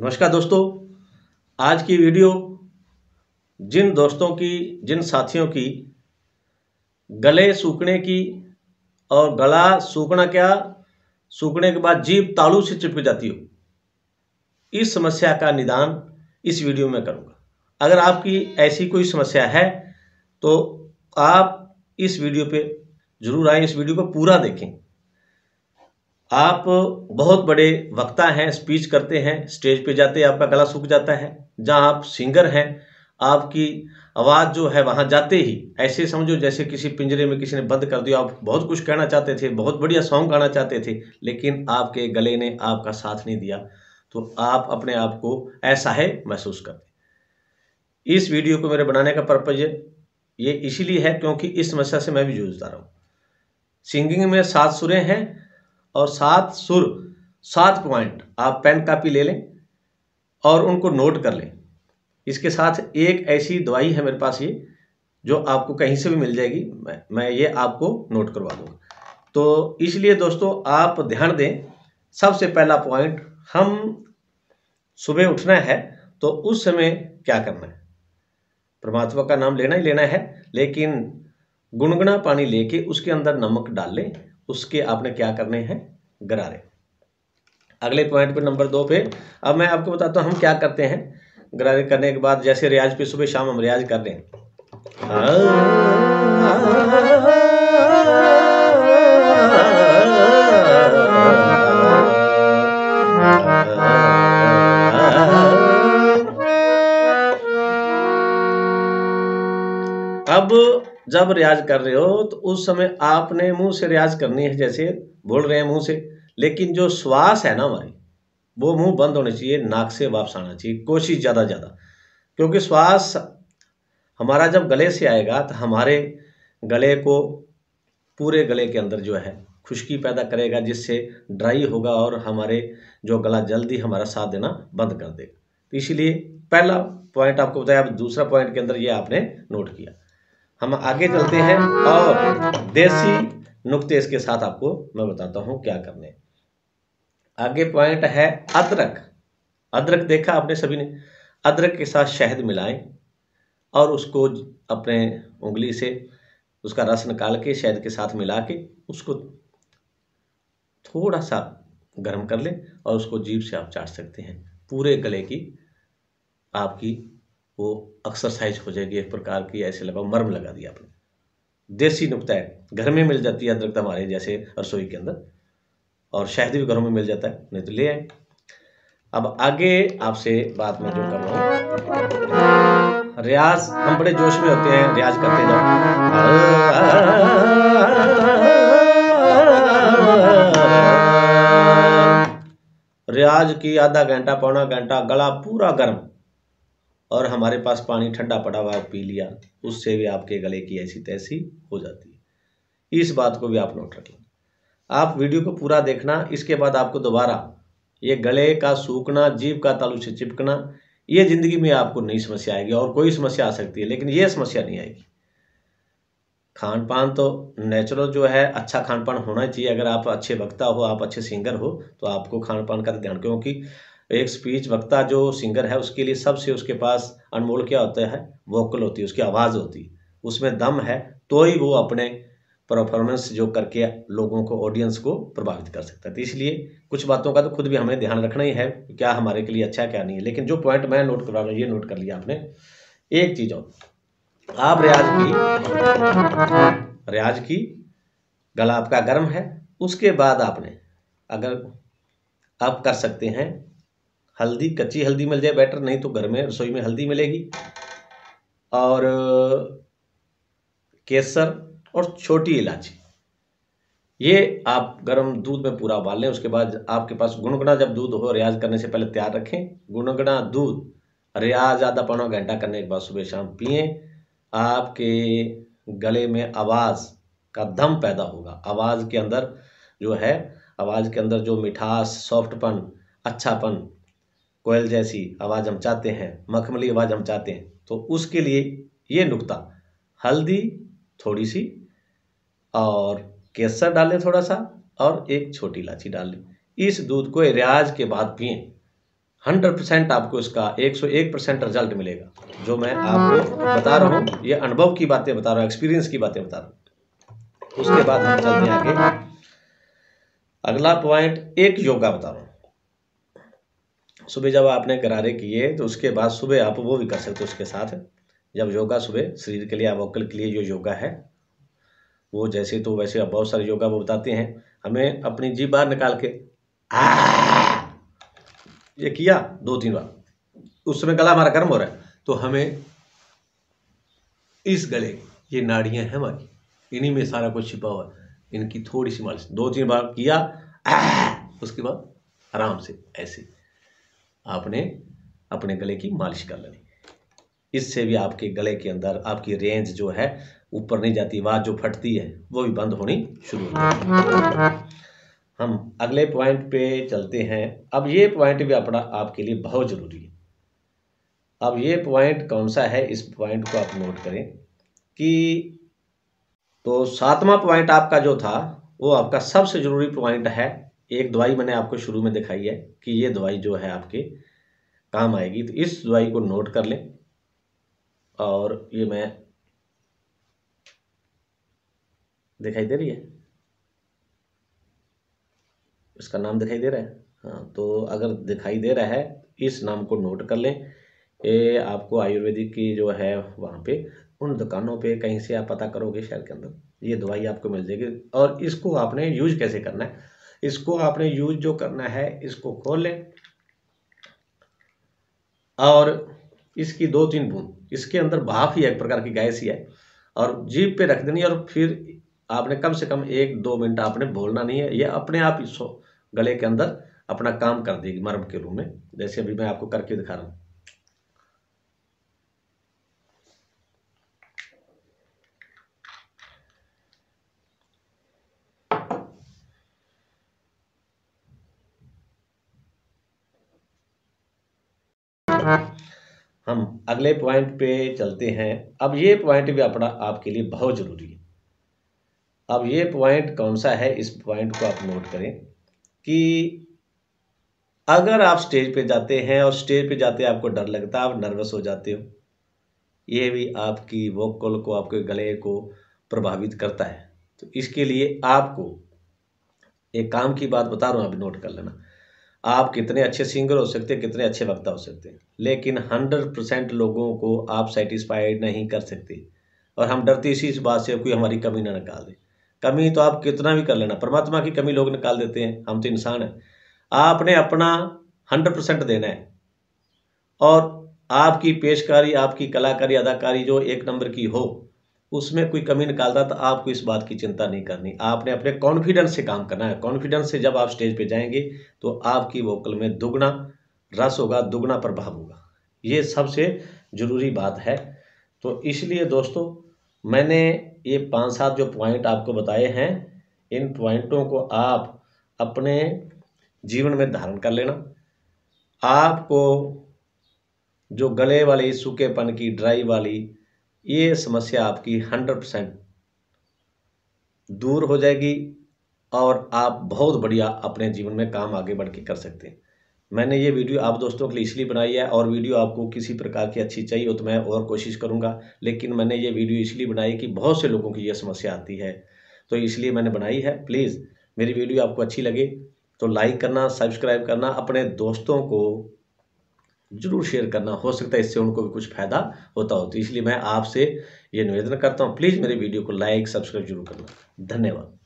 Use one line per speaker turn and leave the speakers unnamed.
नमस्कार दोस्तों आज की वीडियो जिन दोस्तों की जिन साथियों की गले सूखने की और गला सूखना क्या सूखने के बाद जीभ तालू से चिपक जाती हो इस समस्या का निदान इस वीडियो में करूंगा अगर आपकी ऐसी कोई समस्या है तो आप इस वीडियो पे जरूर आए इस वीडियो को पूरा देखें आप बहुत बड़े वक्ता हैं स्पीच करते हैं स्टेज पे जाते आपका गला सूख जाता है जहां आप सिंगर हैं आपकी आवाज़ जो है वहां जाते ही ऐसे समझो जैसे किसी पिंजरे में किसी ने बंद कर दिया आप बहुत कुछ कहना चाहते थे बहुत बढ़िया सॉन्ग गाना चाहते थे लेकिन आपके गले ने आपका साथ नहीं दिया तो आप अपने आप को ऐसा है महसूस करते इस वीडियो को मेरे बनाने का पर्पज है ये इसीलिए है क्योंकि इस समस्या से मैं भी जूझता रहा हूँ सिंगिंग में सात सुरें हैं और सात सुर सात पॉइंट आप पेन कापी ले लें और उनको नोट कर लें इसके साथ एक ऐसी दवाई है मेरे पास ये जो आपको कहीं से भी मिल जाएगी मैं मैं ये आपको नोट करवा दूंगा तो इसलिए दोस्तों आप ध्यान दें सबसे पहला पॉइंट हम सुबह उठना है तो उस समय क्या करना है परमात्मा का नाम लेना ही लेना है लेकिन गुनगुना पानी लेके उसके अंदर नमक डाल लें उसके आपने क्या करने हैं गरारे अगले पॉइंट पे नंबर दो पे अब मैं आपको बताता हूँ हम क्या करते हैं गरारे करने के बाद जैसे रियाज पे सुबह शाम हम रियाज कर रहे अब जब रियाज कर रहे हो तो उस समय आपने मुंह से रियाज करनी है जैसे बोल रहे हैं मुंह से लेकिन जो श्वास है ना हमारी वो मुंह बंद होना चाहिए नाक से वापस आना चाहिए कोशिश ज़्यादा ज़्यादा क्योंकि श्वास हमारा जब गले से आएगा तो हमारे गले को पूरे गले के अंदर जो है खुशकी पैदा करेगा जिससे ड्राई होगा और हमारे जो गला जल्दी हमारा साथ देना बंद कर देगा तो इसीलिए पहला पॉइंट आपको बताया अब दूसरा पॉइंट के अंदर ये आपने नोट किया हम आगे चलते हैं और देसी नुक्ते इसके साथ आपको मैं बताता हूं क्या करने आगे पॉइंट है अदरक अदरक देखा आपने सभी ने अदरक के साथ शहद मिलाएं और उसको अपने उंगली से उसका रस निकाल के शहद के साथ मिला के उसको थोड़ा सा गर्म कर लें और उसको जीभ से आप चाट सकते हैं पूरे गले की आपकी वो एक्सरसाइज हो जाएगी एक प्रकार की ऐसे लगा मर्म लगा दिया आपने देसी नुकता है घर में मिल जाती है अदरक हमारे जैसे रसोई के अंदर और शहद भी घरों में मिल जाता है नहीं तो ले आए अब आगे आपसे बात में जो कर रहा हूँ रियाज हम बड़े जोश में होते हैं रियाज करते जाओ रियाज की आधा घंटा पौना घंटा गला पूरा गर्म और हमारे पास पानी ठंडा पड़ा हुआ पी लिया उससे भी आपके गले की ऐसी तैसी हो जाती है इस बात को भी आप नोट रख लें आप वीडियो को पूरा देखना इसके बाद आपको दोबारा ये गले का सूखना जीव का तालू से चिपकना ये ज़िंदगी में आपको नई समस्या आएगी और कोई समस्या आ सकती है लेकिन ये समस्या नहीं आएगी खान पान तो नेचुरल जो है अच्छा खान पान होना चाहिए अगर आप अच्छे वक्ता हो आप अच्छे सिंगर हो तो आपको खान पान का तो ध्यान क्योंकि एक स्पीच वक्ता जो सिंगर है उसके लिए सबसे उसके पास अनमोल क्या होता है वोकल होती है उसकी आवाज़ होती है उसमें दम है तो ही वो अपने परफॉर्मेंस जो करके लोगों को ऑडियंस को प्रभावित कर सकता है तो इसलिए कुछ बातों का तो खुद भी हमें ध्यान रखना ही है क्या हमारे के लिए अच्छा है क्या नहीं है लेकिन जो पॉइंट मैं नोट करा रहा हूँ ये नोट कर लिया आपने एक चीज़ और आप रियाज की रियाज की गला आपका गर्म है उसके बाद आपने अगर आप कर सकते हैं हल्दी कच्ची हल्दी मिल जाए बेटर नहीं तो घर में रसोई में हल्दी मिलेगी और केसर और छोटी इलायची ये आप गर्म दूध में पूरा उबाल लें उसके बाद आपके पास गुनगुना जब दूध हो रियाज करने से पहले तैयार रखें गुनगुना दूध रियाज आधा पौना घंटा करने के बाद सुबह शाम पिए आपके गले में आवाज़ का दम पैदा होगा आवाज़ के अंदर जो है आवाज़ के अंदर जो मिठास सॉफ्टपन अच्छापन कोयल जैसी आवाज़ हम चाहते हैं मखमली आवाज़ हम चाहते हैं तो उसके लिए ये नुकता हल्दी थोड़ी सी और केसर डालें थोड़ा सा और एक छोटी इलायची डाल लें इस दूध को रियाज के बाद पिए हंड्रेड परसेंट आपको इसका एक सौ एक परसेंट रिजल्ट मिलेगा जो मैं आपको बता रहा हूँ ये अनुभव की बातें बता रहा हूँ एक्सपीरियंस की बातें बता रहा हूँ उसके बाद हम चलते हैं आगे अगला पॉइंट एक योगा बता रहा हूँ सुबह जब आपने करारे किए तो उसके बाद सुबह आप वो भी कर सकते हो उसके साथ जब योगा सुबह शरीर के लिए अवकल के लिए जो योगा है वो जैसे तो वैसे अब बहुत सारे योगा वो बताते हैं हमें अपनी जी बाहर निकाल के ये किया दो तीन बार उस समय गला हमारा गर्म हो रहा है तो हमें इस गले ये नाड़ियाँ हैं हमारी इन्हीं में सारा कुछ छिपा हुआ इनकी थोड़ी सी मालिश दो तीन बार किया उसके बाद आराम से ऐसे आपने अपने गले की मालिश कर लेनी इससे भी आपके गले के अंदर आपकी रेंज जो है ऊपर नहीं जाती आवाज़ जो फटती है वो भी बंद होनी शुरू हो हम अगले पॉइंट पे चलते हैं अब ये पॉइंट भी अपना आपके लिए बहुत ज़रूरी है अब ये पॉइंट कौन सा है इस पॉइंट को आप नोट करें कि तो सातवां पॉइंट आपका जो था वो आपका सबसे ज़रूरी पॉइंट है एक दवाई मैंने आपको शुरू में दिखाई है कि ये दवाई जो है आपके काम आएगी तो इस दवाई को नोट कर लें और ये मैं दिखाई दे रही है इसका नाम दिखाई दे रहा है हाँ तो अगर दिखाई दे रहा है इस नाम को नोट कर लें ये आपको आयुर्वेदिक की जो है वहाँ पे उन दुकानों पे कहीं से आप पता करोगे शहर के अंदर ये दवाई आपको मिल जाएगी और इसको आपने यूज कैसे करना है इसको आपने यूज जो करना है इसको खोल लें और इसकी दो तीन बूंद इसके अंदर भाप ही एक प्रकार की गैस ही है और जीप पे रख देनी और फिर आपने कम से कम एक दो मिनट आपने बोलना नहीं है यह अपने आप इस गले के अंदर अपना काम कर देगी मर्म के रूप में जैसे अभी मैं आपको करके दिखा रहा हूँ हम अगले पॉइंट पे चलते हैं अब ये पॉइंट भी अपना आपके लिए बहुत ज़रूरी है अब ये पॉइंट कौन सा है इस पॉइंट को आप नोट करें कि अगर आप स्टेज पे जाते हैं और स्टेज पे जाते आपको डर लगता है आप नर्वस हो जाते हो ये भी आपकी वोकल को आपके गले को प्रभावित करता है तो इसके लिए आपको एक काम की बात बता रहा हूँ आप नोट कर लेना आप कितने अच्छे सिंगर हो सकते हैं कितने अच्छे वक्ता हो सकते हैं लेकिन हंड्रेड परसेंट लोगों को आप सेटिस्फाइड नहीं कर सकते और हम डरते इसी इस बात से कोई हमारी कमी ना निकाल दे कमी तो आप कितना भी कर लेना परमात्मा की कमी लोग निकाल देते हैं हम तो इंसान हैं आपने अपना हंड्रेड परसेंट देना है और आपकी पेशकारी आपकी कलाकारी अदाकारी जो एक नंबर की हो उसमें कोई कमी निकालता तो आपको इस बात की चिंता नहीं करनी आपने अपने कॉन्फिडेंस से काम करना है कॉन्फिडेंस से जब आप स्टेज पे जाएंगे तो आपकी वोकल में दुगना रस होगा दुगना प्रभाव होगा ये सबसे ज़रूरी बात है तो इसलिए दोस्तों मैंने ये पांच सात जो पॉइंट आपको बताए हैं इन पॉइंटों को आप अपने जीवन में धारण कर लेना आपको जो गले वाली सूखेपन की ड्राई वाली ये समस्या आपकी हंड्रेड परसेंट दूर हो जाएगी और आप बहुत बढ़िया अपने जीवन में काम आगे बढ़ के कर सकते हैं मैंने ये वीडियो आप दोस्तों के लिए इसलिए बनाई है और वीडियो आपको किसी प्रकार की अच्छी चाहिए हो तो मैं और कोशिश करूँगा लेकिन मैंने ये वीडियो इसलिए बनाई कि बहुत से लोगों की यह समस्या आती है तो इसलिए मैंने बनाई है प्लीज़ मेरी वीडियो आपको अच्छी लगे तो लाइक करना सब्सक्राइब करना अपने दोस्तों को जरूर शेयर करना हो सकता है इससे उनको भी कुछ फायदा होता हो तो इसलिए मैं आपसे ये निवेदन करता हूँ प्लीज़ मेरे वीडियो को लाइक सब्सक्राइब जरूर करना धन्यवाद